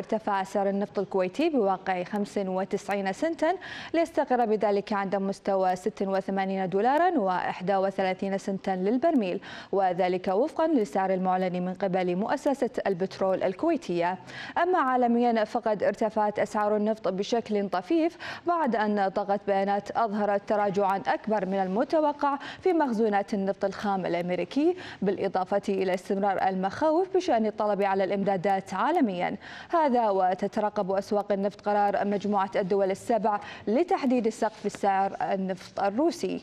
ارتفع سعر النفط الكويتي بواقع 95 سنتا ليستقر بذلك عند مستوى 86 دولارا و31 سنتا للبرميل وذلك وفقا للسعر المعلن من قبل مؤسسة البترول الكويتية أما عالميا فقد ارتفعت أسعار النفط بشكل طفيف بعد أن طغت بيانات أظهرت تراجعا أكبر من المتوقع في مخزونات النفط الخام الأمريكي بالإضافة إلى استمرار المخاوف بشأن الطلب على الإمدادات عالميا هذا وتترقب أسواق النفط قرار مجموعة الدول السبع لتحديد السقف السعر النفط الروسي